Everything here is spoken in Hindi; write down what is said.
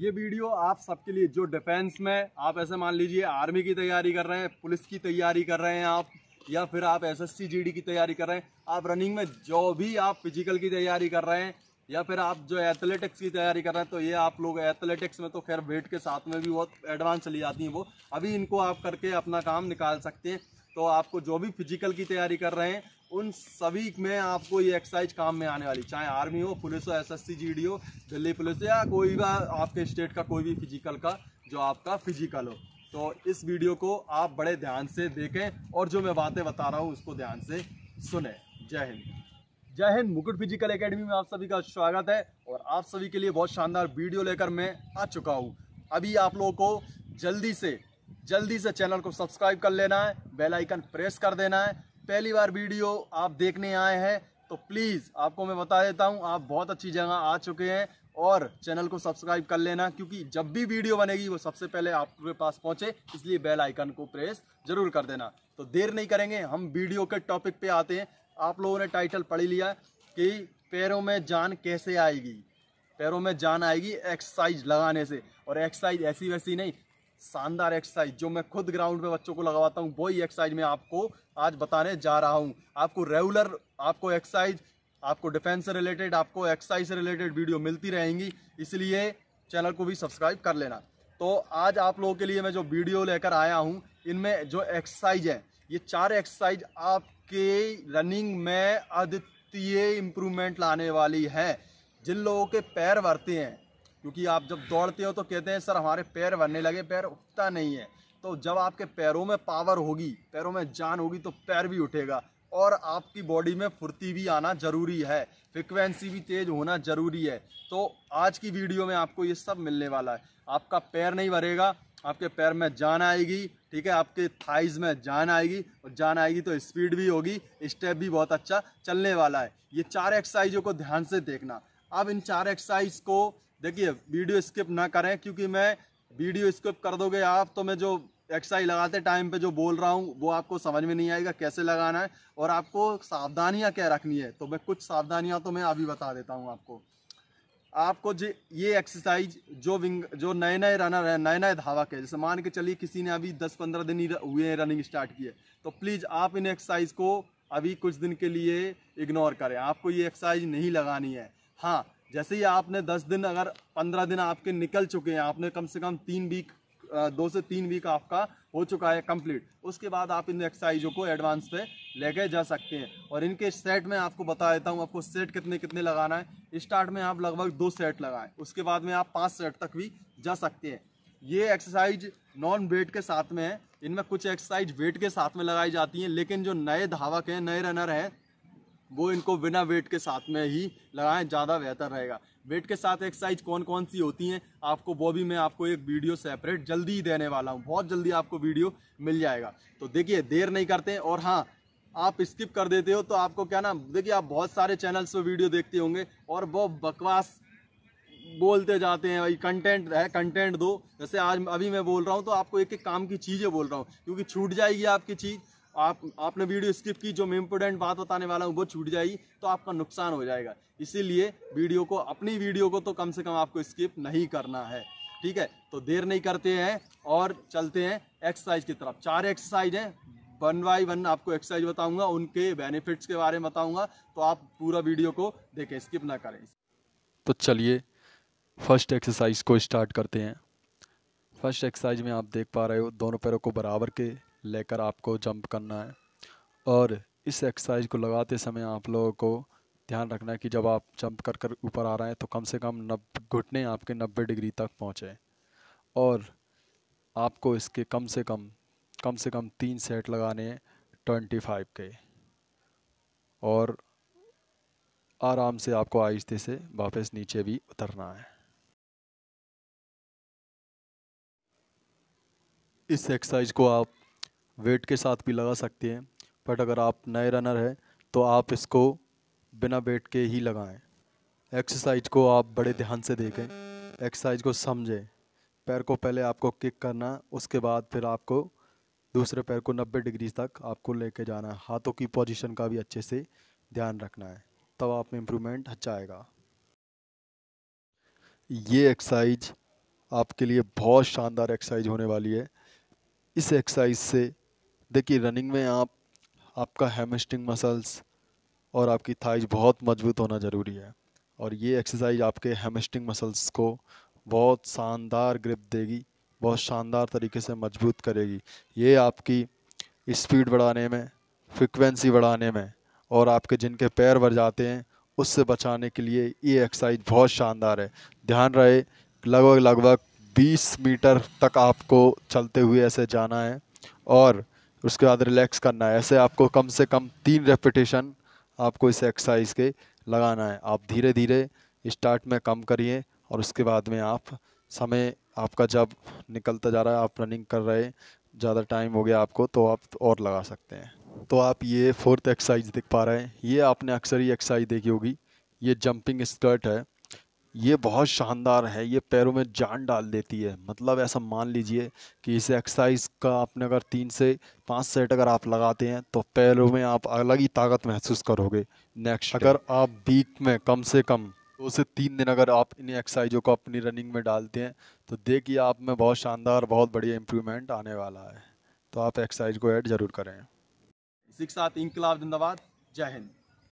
ये वीडियो आप सबके लिए जो डिफेंस में आप ऐसे मान लीजिए आर्मी की तैयारी कर रहे हैं पुलिस की तैयारी कर रहे हैं आप या फिर आप एसएससी जीडी की तैयारी कर रहे हैं आप रनिंग में जो भी आप फिजिकल की तैयारी कर रहे हैं या फिर आप जो एथलेटिक्स की तैयारी कर रहे हैं तो ये आप लोग एथलेटिक्स में तो खैर वेट के साथ में भी बहुत एडवांस चली जाती हैं वो अभी इनको आप करके अपना काम निकाल सकते हैं तो आपको जो भी फिजिकल की तैयारी कर रहे हैं उन सभी में आपको ये एक्सरसाइज काम में आने वाली चाहे आर्मी हो पुलिस हो एस एस हो दिल्ली पुलिस या कोई भी आपके स्टेट का कोई भी फिजिकल का जो आपका फिजिकल हो तो इस वीडियो को आप बड़े ध्यान से देखें और जो मैं बातें बता रहा हूँ उसको ध्यान से सुने जय हिंद जय हिंद मुकुट फिजिकल एकेडमी में आप सभी का स्वागत है और आप सभी के लिए बहुत शानदार वीडियो लेकर मैं आ चुका हूँ अभी आप लोगों को जल्दी से जल्दी से चैनल को सब्सक्राइब कर लेना है बेल आइकन प्रेस कर देना है पहली बार वीडियो आप देखने आए हैं तो प्लीज़ आपको मैं बता देता हूँ आप बहुत अच्छी जगह आ चुके हैं और चैनल को सब्सक्राइब कर लेना क्योंकि जब भी वीडियो बनेगी वो सबसे पहले आपके पास पहुँचे इसलिए बेल आइकन को प्रेस जरूर कर देना तो देर नहीं करेंगे हम वीडियो के टॉपिक पे आते हैं आप लोगों ने टाइटल पढ़ लिया कि पैरों में जान कैसे आएगी पैरों में जान आएगी एक्सरसाइज लगाने से और एक्सरसाइज ऐसी वैसी नहीं शानदार एक्सरसाइज जो मैं खुद ग्राउंड में बच्चों को लगवाता हूँ वही एक्सरसाइज मैं आपको आज बताने जा रहा हूँ आपको रेगुलर आपको एक्सरसाइज आपको डिफेंस से रिलेटेड आपको एक्सरसाइज से रिलेटेड वीडियो मिलती रहेंगी इसलिए चैनल को भी सब्सक्राइब कर लेना तो आज आप लोगों के लिए मैं जो वीडियो लेकर आया हूँ इनमें जो एक्सरसाइज है ये चार एक्सरसाइज आपके रनिंग में अद्वितीय इम्प्रूवमेंट लाने वाली है जिन लोगों के पैर भरते हैं क्योंकि आप जब दौड़ते हो तो कहते हैं सर हमारे पैर भरने लगे पैर उठता नहीं है तो जब आपके पैरों में पावर होगी पैरों में जान होगी तो पैर भी उठेगा और आपकी बॉडी में फुर्ती भी आना ज़रूरी है फ्रिक्वेंसी भी तेज़ होना ज़रूरी है तो आज की वीडियो में आपको ये सब मिलने वाला है आपका पैर नहीं भरेगा आपके पैर में जान आएगी ठीक है आपके थाइज में जान आएगी और जान आएगी तो स्पीड भी होगी स्टेप भी बहुत अच्छा चलने वाला है ये चार एक्सरसाइजों को ध्यान से देखना अब इन चार एक्सरसाइज को देखिए वीडियो स्किप ना करें क्योंकि मैं वीडियो स्किप कर दोगे आप तो मैं जो एक्सरसाइज लगाते टाइम पे जो बोल रहा हूँ वो आपको समझ में नहीं आएगा कैसे लगाना है और आपको सावधानियाँ क्या रखनी है तो मैं कुछ सावधानियाँ तो मैं अभी बता देता हूँ आपको आपको जो ये एक्सरसाइज जो विंग जो नए नए रनर हैं नए नए धावक है जैसे मान के चलिए किसी ने अभी 10-15 दिन ही हुए हैं रनिंग स्टार्ट किए तो प्लीज़ आप इन एक्सरसाइज को अभी कुछ दिन के लिए इग्नोर करें आपको ये एक्सरसाइज नहीं लगानी है हाँ जैसे ही आपने दस दिन अगर पंद्रह दिन आपके निकल चुके हैं आपने कम से कम तीन वीक दो से तीन वीक आपका हो चुका है कंप्लीट उसके बाद आप इन एक्सरसाइजों को एडवांस पे लेके जा सकते हैं और इनके सेट में आपको बता देता हूँ आपको सेट कितने कितने लगाना है स्टार्ट में आप लगभग दो सेट लगाएं उसके बाद में आप पाँच सेट तक भी जा सकते हैं ये एक्सरसाइज नॉन वेट के साथ में है इनमें कुछ एक्सरसाइज वेट के साथ में लगाई जाती हैं लेकिन जो नए धावक हैं नए रनर हैं वो इनको बिना वेट के साथ में ही लगाएं ज़्यादा बेहतर रहेगा वेट के साथ एक्सरसाइज कौन कौन सी होती हैं आपको वो भी मैं आपको एक वीडियो सेपरेट जल्दी ही देने वाला हूँ बहुत जल्दी आपको वीडियो मिल जाएगा तो देखिए देर नहीं करते और हाँ आप स्किप कर देते हो तो आपको क्या ना देखिए आप बहुत सारे चैनल्स पर वीडियो देखते होंगे और वो बकवास बोलते जाते हैं भाई कंटेंट है कंटेंट दो जैसे आज अभी मैं बोल रहा हूँ तो आपको एक एक काम की चीज़ें बोल रहा हूँ क्योंकि छूट जाएगी आपकी चीज़ आप आपने वीडियो स्किप की जो मैं इम्पोर्टेंट बात बताने वाला हूँ वो छूट जाएगी तो आपका नुकसान हो जाएगा इसीलिए वीडियो को अपनी वीडियो को तो कम से कम आपको स्किप नहीं करना है ठीक है तो देर नहीं करते हैं और चलते हैं एक्सरसाइज की तरफ चार एक्सरसाइज हैं वन बाई वन आपको एक्सरसाइज बताऊंगा उनके बेनिफिट्स के बारे में बताऊंगा तो आप पूरा वीडियो को देखें स्किप ना करें तो चलिए फर्स्ट एक्सरसाइज को स्टार्ट करते हैं फर्स्ट एक्सरसाइज में आप देख पा रहे हो दोनों पैरों को बराबर के लेकर आपको जंप करना है और इस एक्सरसाइज को लगाते समय आप लोगों को ध्यान रखना है कि जब आप जंप कर कर ऊपर आ रहे हैं तो कम से कम नब घुटने आपके नब्बे डिग्री तक पहुँचे और आपको इसके कम से कम कम से कम तीन सेट लगाने हैं ट्वेंटी फाइव के और आराम से आपको आहिस्ते से वापस नीचे भी उतरना है इस एक्सरसाइज को आप वेट के साथ भी लगा सकते हैं बट अगर आप नए रनर हैं तो आप इसको बिना वेट के ही लगाएं एक्सरसाइज को आप बड़े ध्यान से देखें एक्सरसाइज को समझें पैर को पहले आपको किक करना उसके बाद फिर आपको दूसरे पैर को 90 डिग्री तक आपको लेके जाना है हाथों की पोजीशन का भी अच्छे से ध्यान रखना है तब आप में इम्प्रूवमेंट अच्छा आएगा ये एक्सरसाइज आपके लिए बहुत शानदार एक्सरसाइज होने वाली है इस एक्सरसाइज से देखिए रनिंग में आप आपका हेमस्टिंग मसल्स और आपकी थाइज बहुत मजबूत होना ज़रूरी है और ये एक्सरसाइज आपके हेमस्टिंग मसल्स को बहुत शानदार ग्रिप देगी बहुत शानदार तरीके से मजबूत करेगी ये आपकी स्पीड बढ़ाने में फ्रिक्वेंसी बढ़ाने में और आपके जिनके पैर भर जाते हैं उससे बचाने के लिए ये एक्सरसाइज बहुत शानदार है ध्यान रहे लगभग लगभग 20 मीटर तक आपको चलते हुए ऐसे जाना है और उसके बाद रिलैक्स करना है ऐसे आपको कम से कम तीन रेपिटेशन आपको इस एक्सरसाइज के लगाना है आप धीरे धीरे स्टार्ट में कम करिए और उसके बाद में आप समय आपका जब निकलता जा रहा है आप रनिंग कर रहे ज़्यादा टाइम हो गया आपको तो आप तो और लगा सकते हैं तो आप ये फोर्थ एक्सरसाइज देख पा रहे हैं ये आपने अक्सर ही एक्सरसाइज देखी होगी ये जंपिंग स्कर्ट है ये बहुत शानदार है ये पैरों में जान डाल देती है मतलब ऐसा मान लीजिए कि इस एक्सरसाइज का आपने अगर तीन से पाँच सेट अगर आप लगाते हैं तो पैरों में आप अलग ही ताकत महसूस करोगे नेक्स्ट अगर आप वीक में कम से कम दो से तीन दिन अगर आप इन एक्सरसाइजों को अपनी रनिंग में डालते हैं तो देखिए आप में बहुत शानदार बहुत बढ़िया इम्प्रूवमेंट आने वाला है तो आप एक्सरसाइज को ऐड ज़रूर करें इसी के साथ इंकलाब जिंदाबाद जय हिंद